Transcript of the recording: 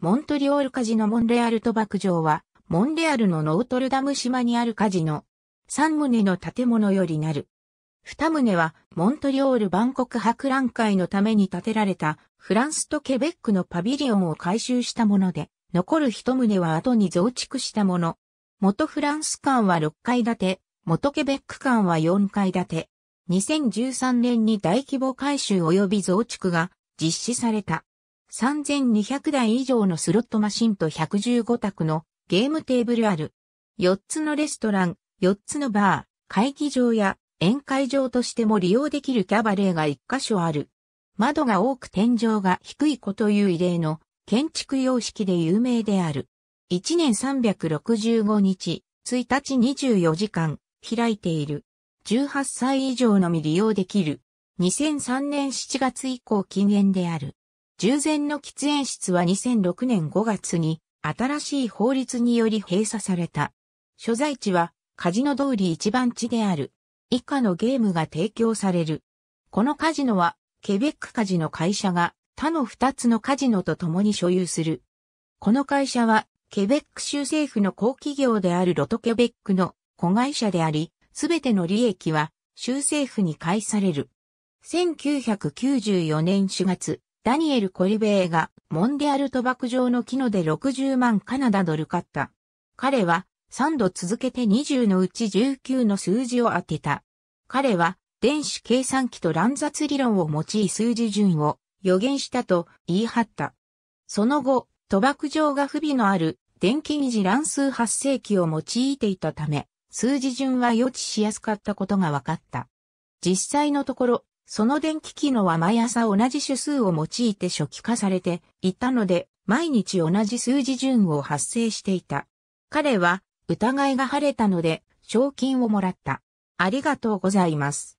モントリオールカジノモンレアル賭博場は、モンレアルのノートルダム島にあるカジノ、3棟の建物よりなる。2棟は、モントリオール万国博覧会のために建てられた、フランスとケベックのパビリオンを改修したもので、残る1棟は後に増築したもの。元フランス館は6階建て、元ケベック館は4階建て。2013年に大規模改修及び増築が実施された。3200台以上のスロットマシンと115卓のゲームテーブルある。4つのレストラン、4つのバー、会議場や宴会場としても利用できるキャバレーが1カ所ある。窓が多く天井が低いこという異例の建築様式で有名である。1年365日、1日24時間、開いている。18歳以上のみ利用できる。2003年7月以降禁煙である。従前の喫煙室は2006年5月に新しい法律により閉鎖された。所在地はカジノ通り一番地である。以下のゲームが提供される。このカジノはケベックカジノ会社が他の2つのカジノと共に所有する。この会社はケベック州政府の公企業であるロトケベックの子会社であり、すべての利益は州政府に返される。1994年4月、ダニエル・コリベーがモンディアル賭博場の機能で60万カナダドル買った。彼は3度続けて20のうち19の数字を当てた。彼は電子計算機と乱雑理論を用い数字順を予言したと言い張った。その後、賭博場が不備のある電気二次乱数発生器を用いていたため、数字順は予知しやすかったことが分かった。実際のところ、その電気機能は毎朝同じ種数を用いて初期化されていたので、毎日同じ数字順を発生していた。彼は疑いが晴れたので、賞金をもらった。ありがとうございます。